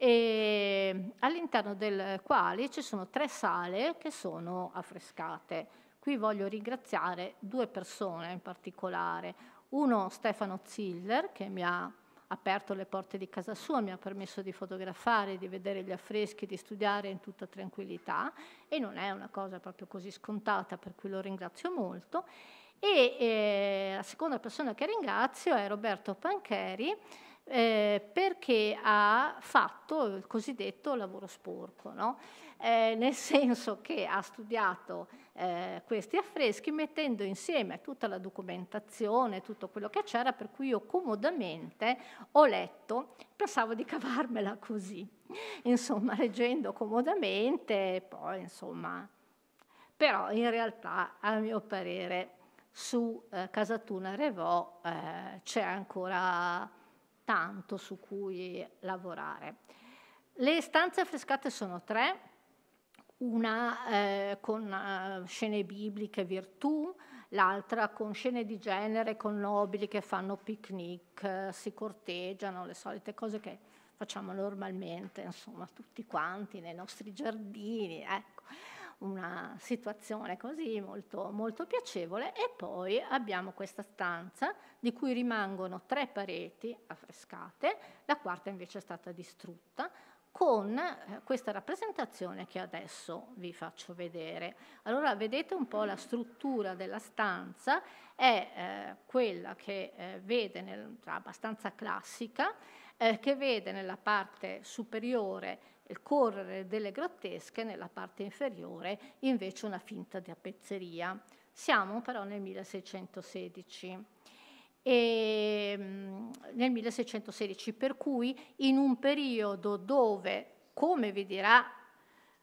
B: e all'interno del quale ci sono tre sale che sono affrescate. Qui voglio ringraziare due persone in particolare, uno Stefano Ziller che mi ha aperto le porte di casa sua, mi ha permesso di fotografare, di vedere gli affreschi, di studiare in tutta tranquillità e non è una cosa proprio così scontata per cui lo ringrazio molto. E eh, la seconda persona che ringrazio è Roberto Pancheri eh, perché ha fatto il cosiddetto lavoro sporco, no? eh, nel (laughs) senso che ha studiato eh, questi affreschi mettendo insieme tutta la documentazione, tutto quello che c'era, per cui io comodamente ho letto, pensavo di cavarmela così, insomma leggendo comodamente, poi insomma, però in realtà a mio parere su eh, Casatuna Revò eh, c'è ancora tanto su cui lavorare. Le stanze affrescate sono tre, una eh, con eh, scene bibliche virtù, l'altra con scene di genere, con nobili che fanno picnic, eh, si corteggiano, le solite cose che facciamo normalmente, insomma, tutti quanti nei nostri giardini. Ecco una situazione così molto, molto piacevole e poi abbiamo questa stanza di cui rimangono tre pareti affrescate, la quarta invece è stata distrutta con eh, questa rappresentazione che adesso vi faccio vedere. Allora vedete un po' la struttura della stanza, è eh, quella che eh, vede, nel, abbastanza classica, eh, che vede nella parte superiore il correre delle grottesche, nella parte inferiore invece una finta tappezzeria. Siamo però nel 1616. E, ehm, nel 1616, per cui in un periodo dove, come vi dirà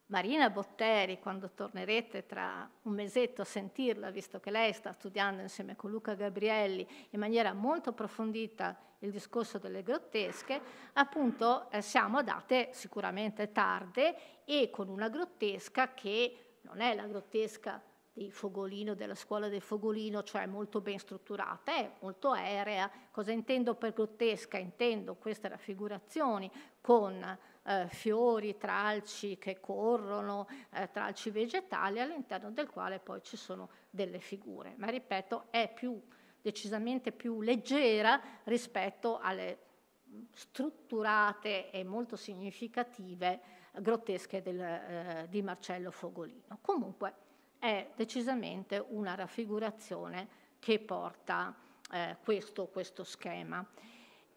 B: Marina Botteri, quando tornerete tra un mesetto a sentirla, visto che lei sta studiando insieme con Luca Gabrielli in maniera molto approfondita il discorso delle grottesche, appunto eh, siamo a date sicuramente tarde e con una grottesca che non è la grottesca di Fogolino, della scuola del Fogolino, cioè molto ben strutturata, è molto aerea. Cosa intendo per grottesca? Intendo queste raffigurazioni con eh, fiori, tralci che corrono, eh, tralci vegetali, all'interno del quale poi ci sono delle figure. Ma ripeto, è più, decisamente più leggera rispetto alle strutturate e molto significative grottesche del, eh, di Marcello Fogolino. Comunque, è decisamente una raffigurazione che porta eh, questo, questo schema.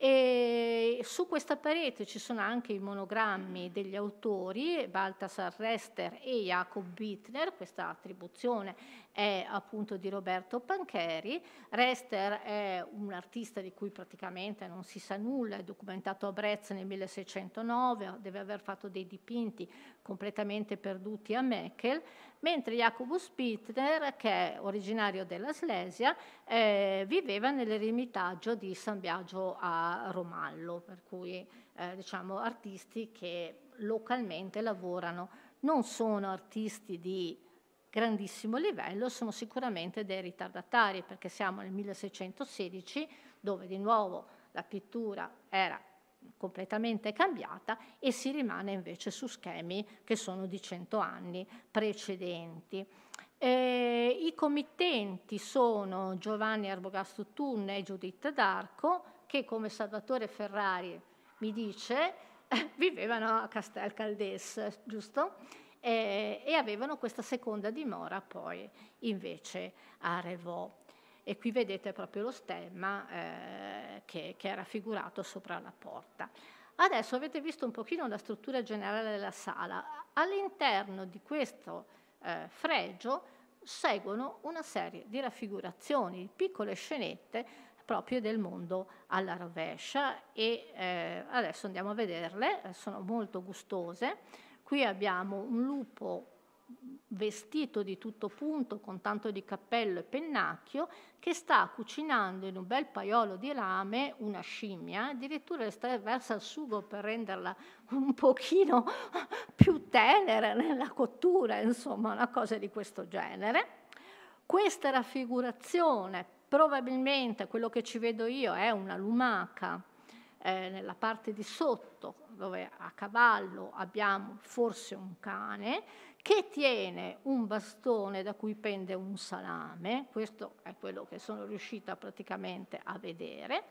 B: E su questa parete ci sono anche i monogrammi degli autori, Baltasar Rester e Jacob Bittner, questa attribuzione è appunto di Roberto Pancheri. Rester è un artista di cui praticamente non si sa nulla, è documentato a Brezza nel 1609, deve aver fatto dei dipinti completamente perduti a Meckel, mentre Jacobus Pitner, che è originario della Slesia, eh, viveva nell'eremitaggio di San Biagio a Romallo, per cui eh, diciamo artisti che localmente lavorano. Non sono artisti di grandissimo livello, sono sicuramente dei ritardatari, perché siamo nel 1616, dove di nuovo la pittura era completamente cambiata e si rimane invece su schemi che sono di 100 anni precedenti. Eh, I committenti sono Giovanni Arbogast Tunne e Giuditta D'Arco, che come Salvatore Ferrari mi dice (laughs) vivevano a Castel Caldes, giusto? Eh, e avevano questa seconda dimora poi invece a Revaux e qui vedete proprio lo stemma eh, che, che è raffigurato sopra la porta. Adesso avete visto un pochino la struttura generale della sala. All'interno di questo eh, fregio seguono una serie di raffigurazioni, piccole scenette proprio del mondo alla rovescia e eh, adesso andiamo a vederle, sono molto gustose. Qui abbiamo un lupo vestito di tutto punto con tanto di cappello e pennacchio che sta cucinando in un bel paiolo di rame una scimmia, addirittura le sta versa il sugo per renderla un pochino più tenera nella cottura, insomma una cosa di questo genere. Questa raffigurazione, probabilmente quello che ci vedo io è una lumaca eh, nella parte di sotto dove a cavallo abbiamo forse un cane, che tiene un bastone da cui pende un salame, questo è quello che sono riuscita praticamente a vedere.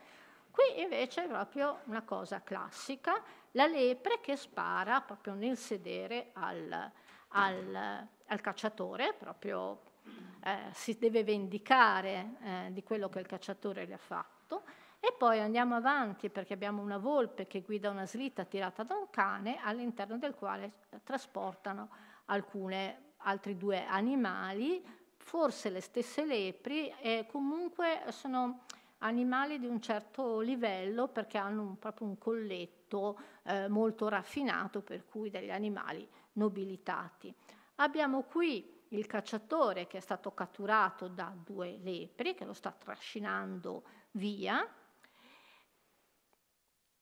B: Qui invece è proprio una cosa classica, la lepre che spara proprio nel sedere al, al, al cacciatore, proprio eh, si deve vendicare eh, di quello che il cacciatore le ha fatto. E poi andiamo avanti perché abbiamo una volpe che guida una slitta tirata da un cane all'interno del quale trasportano alcune, altri due animali, forse le stesse lepri, e comunque sono animali di un certo livello perché hanno un, proprio un colletto eh, molto raffinato, per cui degli animali nobilitati. Abbiamo qui il cacciatore che è stato catturato da due lepri che lo sta trascinando via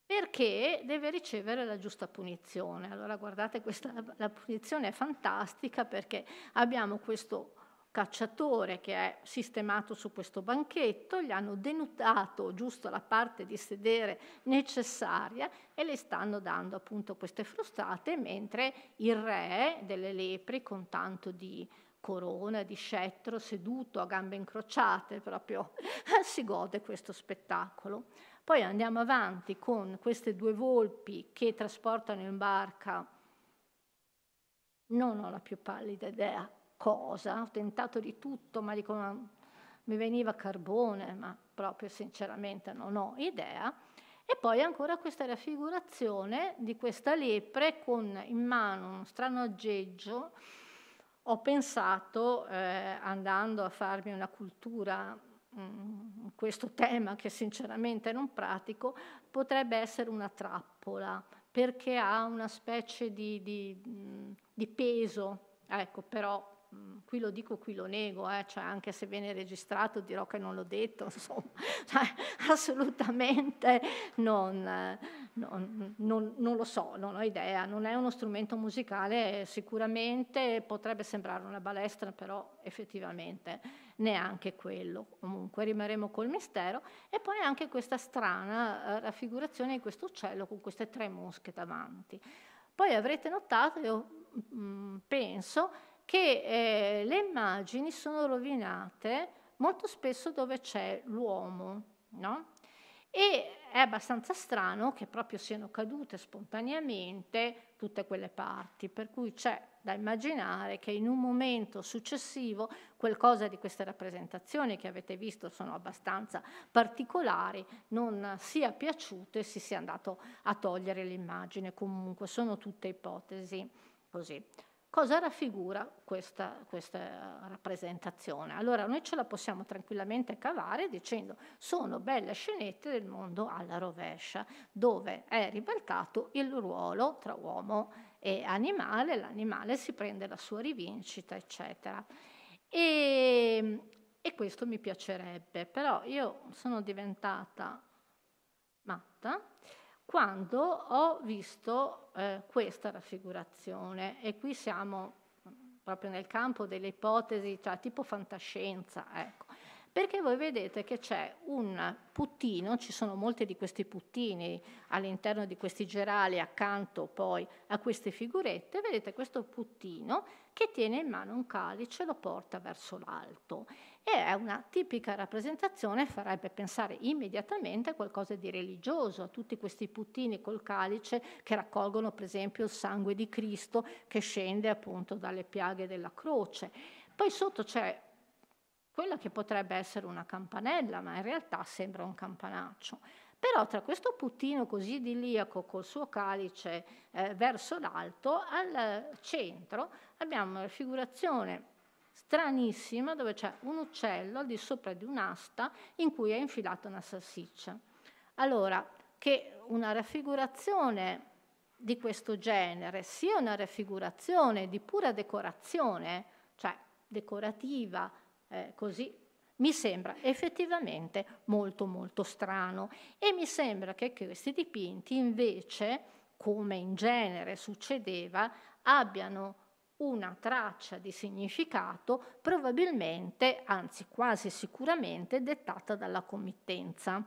B: perché deve ricevere la giusta punizione. Allora guardate, questa, la punizione è fantastica perché abbiamo questo cacciatore che è sistemato su questo banchetto, gli hanno denutato giusto la parte di sedere necessaria e le stanno dando appunto queste frustate, mentre il re delle lepri con tanto di corona, di scettro, seduto a gambe incrociate, proprio (laughs) si gode questo spettacolo. Poi andiamo avanti con queste due volpi che trasportano in barca, non ho la più pallida idea cosa, ho tentato di tutto, ma dico, ma mi veniva carbone, ma proprio sinceramente non ho idea. E poi ancora questa raffigurazione di questa lepre con in mano uno strano aggeggio. Ho pensato, eh, andando a farmi una cultura Mm, questo tema che sinceramente non pratico, potrebbe essere una trappola perché ha una specie di, di, di peso, ecco però Mm, qui lo dico, qui lo nego, eh, cioè anche se viene registrato dirò che non l'ho detto, (laughs) insomma, cioè, assolutamente non, non, non, non, lo so, non ho idea, non è uno strumento musicale sicuramente, potrebbe sembrare una balestra, però effettivamente neanche quello. Comunque rimarremo col mistero e poi anche questa strana eh, raffigurazione di questo uccello con queste tre mosche davanti. Poi avrete notato, io mh, mm, penso, che eh, le immagini sono rovinate molto spesso dove c'è l'uomo, no? E è abbastanza strano che proprio siano cadute spontaneamente tutte quelle parti, per cui c'è da immaginare che in un momento successivo qualcosa di queste rappresentazioni che avete visto sono abbastanza particolari, non sia piaciuto e si sia andato a togliere l'immagine, comunque sono tutte ipotesi così. Cosa raffigura questa, questa rappresentazione? Allora noi ce la possiamo tranquillamente cavare dicendo sono belle scenette del mondo alla rovescia, dove è ribaltato il ruolo tra uomo e animale, l'animale si prende la sua rivincita, eccetera. E, e questo mi piacerebbe, però io sono diventata matta quando ho visto eh, questa raffigurazione e qui siamo mm, proprio nel campo delle ipotesi, cioè tipo fantascienza, ecco. Perché voi vedete che c'è un puttino, ci sono molti di questi puttini all'interno di questi gerali accanto poi a queste figurette, vedete questo puttino che tiene in mano un calice e lo porta verso l'alto e è una tipica rappresentazione farebbe pensare immediatamente a qualcosa di religioso, a tutti questi puttini col calice che raccolgono per esempio il sangue di Cristo che scende appunto dalle piaghe della croce. Poi sotto c'è quella che potrebbe essere una campanella, ma in realtà sembra un campanaccio. Però tra questo puttino così idilliaco col suo calice eh, verso l'alto, al eh, centro abbiamo una raffigurazione stranissima dove c'è un uccello al di sopra di un'asta in cui è infilata una salsiccia. Allora, che una raffigurazione di questo genere sia una raffigurazione di pura decorazione, cioè decorativa, eh, così mi sembra effettivamente molto molto strano e mi sembra che questi dipinti invece, come in genere succedeva, abbiano una traccia di significato probabilmente, anzi quasi sicuramente, dettata dalla committenza.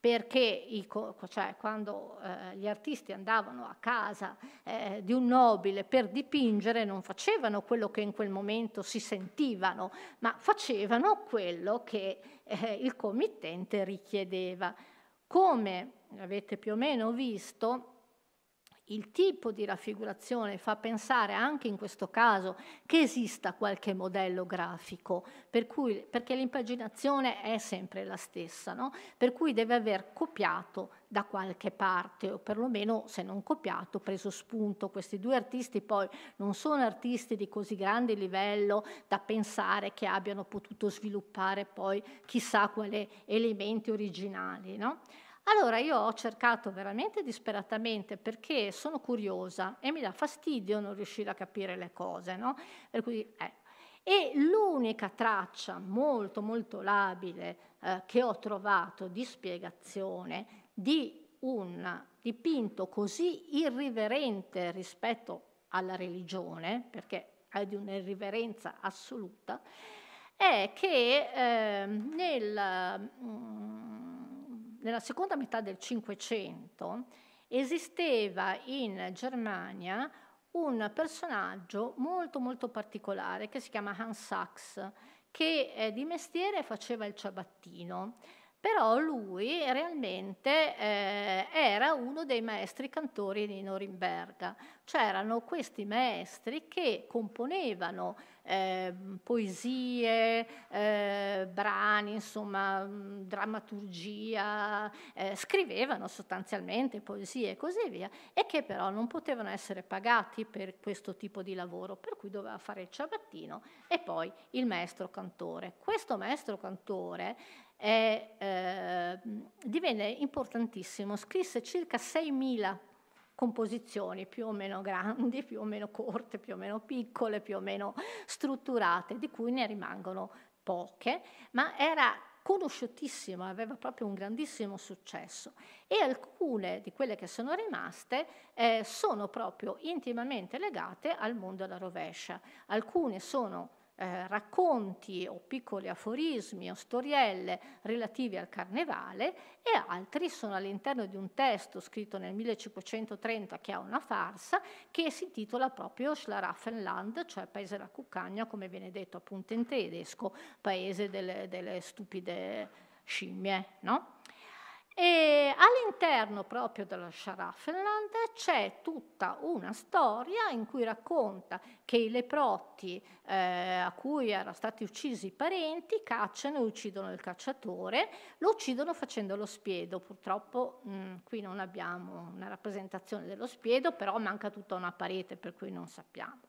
B: Perché i, cioè, quando eh, gli artisti andavano a casa eh, di un nobile per dipingere non facevano quello che in quel momento si sentivano, ma facevano quello che eh, il committente richiedeva. Come avete più o meno visto, il tipo di raffigurazione fa pensare anche in questo caso che esista qualche modello grafico, per cui, perché l'impaginazione è sempre la stessa, no? per cui deve aver copiato da qualche parte o perlomeno se non copiato preso spunto. Questi due artisti poi non sono artisti di così grande livello da pensare che abbiano potuto sviluppare poi chissà quali elementi originali. No? Allora io ho cercato veramente disperatamente perché sono curiosa e mi dà fastidio non riuscire a capire le cose, no? Per cui, eh. E l'unica traccia molto molto labile eh, che ho trovato di spiegazione di un dipinto così irriverente rispetto alla religione, perché è di un'irriverenza assoluta, è che eh, nel... Mm, nella seconda metà del Cinquecento esisteva in Germania un personaggio molto molto particolare che si chiama Hans Sachs, che eh, di mestiere faceva il ciabattino, però lui realmente eh, era uno dei maestri cantori di Norimberga, c'erano questi maestri che componevano Ehm, poesie, eh, brani, insomma, drammaturgia, eh, scrivevano sostanzialmente poesie e così via, e che però non potevano essere pagati per questo tipo di lavoro, per cui doveva fare il ciabattino e poi il maestro cantore. Questo maestro cantore è, eh, divenne importantissimo, scrisse circa 6.000 composizioni più o meno grandi, più o meno corte, più o meno piccole, più o meno strutturate, di cui ne rimangono poche, ma era conosciutissimo, aveva proprio un grandissimo successo e alcune di quelle che sono rimaste eh, sono proprio intimamente legate al mondo alla rovescia. Alcune sono eh, racconti o piccoli aforismi o storielle relativi al carnevale e altri sono all'interno di un testo scritto nel 1530 che ha una farsa che si intitola proprio Schlaraffenland, cioè paese della cuccagna, come viene detto appunto in tedesco, paese delle, delle stupide scimmie, no? E all'interno proprio della Scharafenland c'è tutta una storia in cui racconta che i leprotti eh, a cui erano stati uccisi i parenti cacciano e uccidono il cacciatore, lo uccidono facendo lo spiedo. Purtroppo mh, mm, qui non abbiamo una rappresentazione dello spiedo, però manca tutta una parete per cui non sappiamo.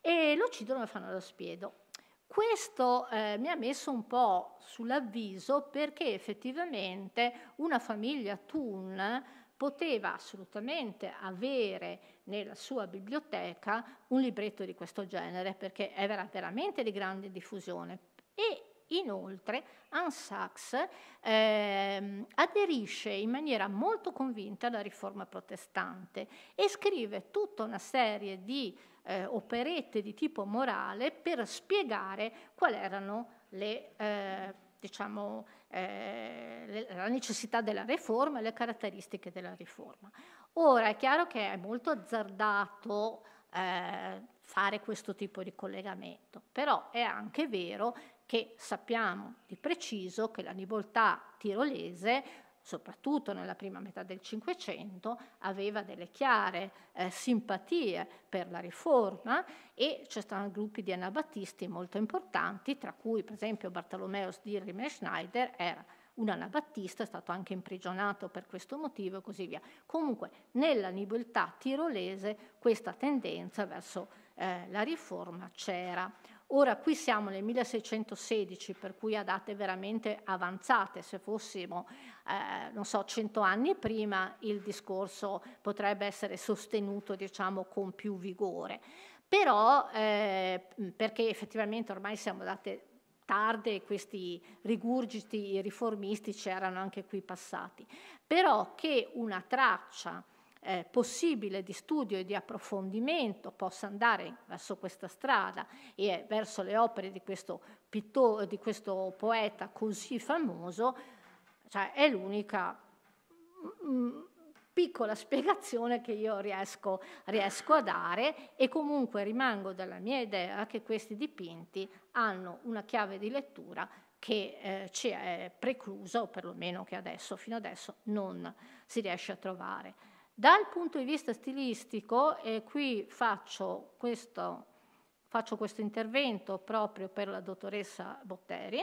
B: E lo uccidono e fanno lo spiedo. Questo eh, mi ha messo un po' sull'avviso perché effettivamente una famiglia Thun poteva assolutamente avere nella sua biblioteca un libretto di questo genere perché era veramente di grande diffusione e Inoltre, Ansax eh, aderisce in maniera molto convinta alla riforma protestante e scrive tutta una serie di eh, operette di tipo morale per spiegare quali erano le... Eh, diciamo, eh, la necessità della riforma e le caratteristiche della riforma. Ora è chiaro che è molto azzardato eh, fare questo tipo di collegamento, però è anche vero che sappiamo di preciso che la nivoltà tirolese soprattutto nella prima metà del Cinquecento, aveva delle chiare eh, simpatie per la riforma e c'erano gruppi di anabattisti molto importanti, tra cui per esempio Bartolomeo di Riemenschneider era un anabattista, è stato anche imprigionato per questo motivo e così via. Comunque nella libertà tirolese questa tendenza verso eh, la riforma c'era. Ora qui siamo nel 1616, per cui a date veramente avanzate, se fossimo, eh, non so, 100 anni prima il discorso potrebbe essere sostenuto, diciamo, con più vigore. Però, eh, perché effettivamente ormai siamo date tarde questi rigurgiti riformistici erano anche qui passati, però che una traccia eh, possibile di studio e di approfondimento possa andare verso questa strada e verso le opere di questo, pittore, di questo poeta così famoso, cioè è l'unica mm, mm, piccola spiegazione che io riesco, riesco a dare e comunque rimango dalla mia idea che questi dipinti hanno una chiave di lettura che eh, ci è preclusa o perlomeno che adesso, fino adesso, non si riesce a trovare. Dal punto di vista stilistico, e eh, qui faccio questo, faccio questo intervento proprio per la dottoressa Botteri,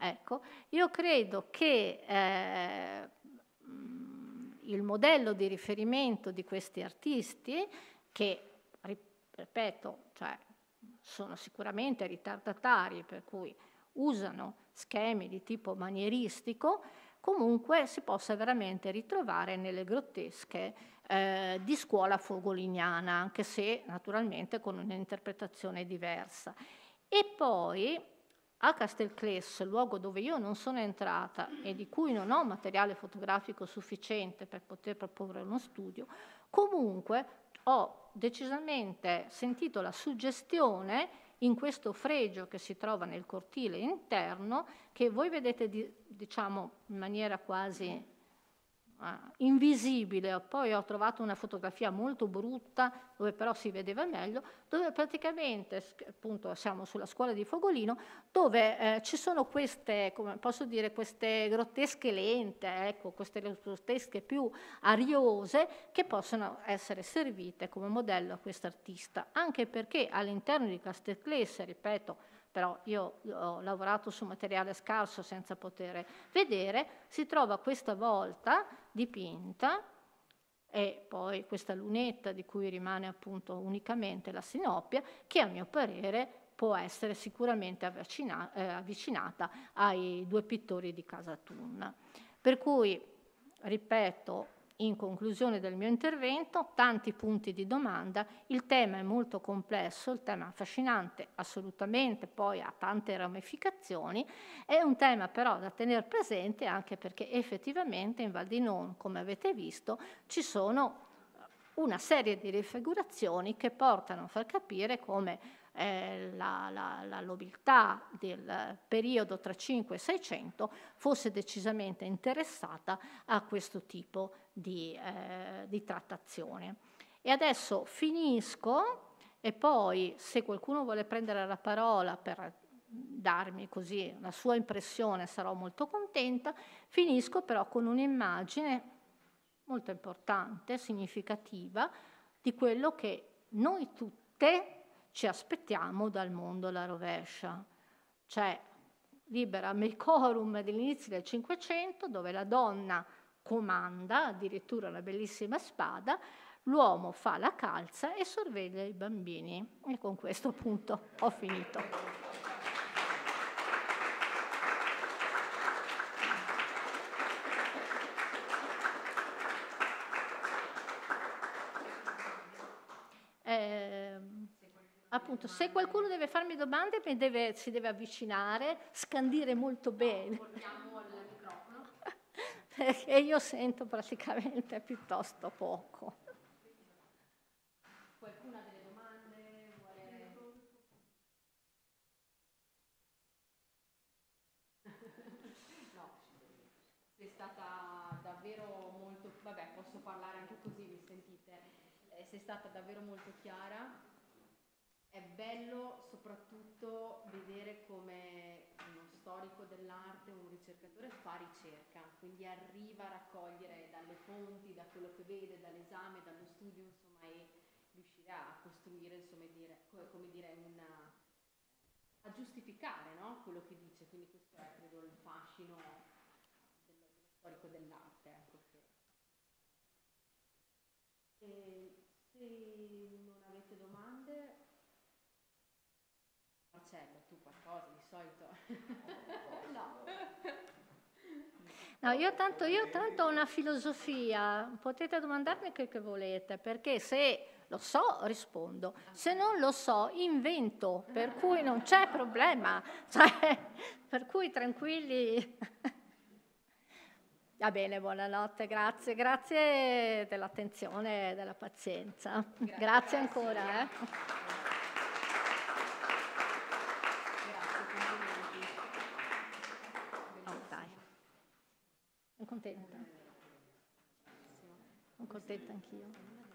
B: ecco, io credo che eh, il modello di riferimento di questi artisti, che ripeto, cioè, sono sicuramente ritardatari, per cui usano schemi di tipo manieristico, comunque si possa veramente ritrovare nelle grottesche eh, di scuola fogoliniana, anche se naturalmente con un'interpretazione diversa. E poi a Castelcles, luogo dove io non sono entrata e di cui non ho materiale fotografico sufficiente per poter proporre uno studio, comunque ho decisamente sentito la suggestione in questo fregio che si trova nel cortile interno, che voi vedete di, diciamo in maniera quasi ah, invisibile, poi ho trovato una fotografia molto brutta dove però si vedeva meglio, dove praticamente, appunto siamo sulla scuola di Fogolino, dove eh, ci sono queste, come posso dire, queste grottesche lente, ecco, queste grottesche più ariose che possono essere servite come modello a quest'artista, anche perché all'interno di Castelclesse, ripeto, però io ho lavorato su materiale scarso senza poter vedere, si trova questa volta dipinta e poi questa lunetta di cui rimane appunto unicamente la sinoppia, che a mio parere può essere sicuramente avvicina- eh, avvicinata ai due pittori di Casa Tun. Per cui, ripeto, in conclusione del mio intervento, tanti punti di domanda, il tema è molto complesso, il tema è affascinante assolutamente, poi ha tante ramificazioni, è un tema però da tenere presente anche perché effettivamente in Val di Non, come avete visto, ci sono una serie di rifigurazioni che portano a far capire come eh, la, la, la nobiltà del periodo tra 5 e 600 fosse decisamente interessata a questo tipo di, eh, di trattazione. E adesso finisco e poi se qualcuno vuole prendere la parola per darmi così la sua impressione sarò molto contenta, finisco però con un'immagine molto importante, significativa, di quello che noi tutte ci aspettiamo dal mondo la rovescia. Cioè, libera Melcorum dell'inizio del Cinquecento, dove la donna comanda addirittura una bellissima spada, l'uomo fa la calza e sorveglia i bambini. E con questo punto ho finito. appunto, se qualcuno deve farmi domande deve, si deve avvicinare, scandire molto bene.
A: (laughs)
B: Perché io sento praticamente piuttosto poco.
A: Qualcuno delle domande? (laughs) no, è Vabbè, posso parlare anche così, mi sentite? Eh, sei stata davvero molto chiara, è bello soprattutto vedere come uno storico dell'arte, un ricercatore fa ricerca, quindi arriva a raccogliere dalle fonti, da quello che vede, dall'esame, dallo studio, insomma, e riuscire a costruire, insomma, dire, come dire, una, a giustificare no? quello che dice. Quindi questo è, credo, il fascino dello, dello storico dell'arte. Ecco. E, se solito. (laughs)
B: no. no io, tanto, io tanto, ho una filosofia, potete domandarmi quel che volete, perché se lo so rispondo, se non lo so invento, per cui non c'è problema, (laughs) cioè, per cui tranquilli. (laughs) Va bene, buonanotte, grazie, grazie dell'attenzione e della pazienza. Grazie, grazie ancora. Grazie. Eh. contenta.
A: Sono contenta anch'io.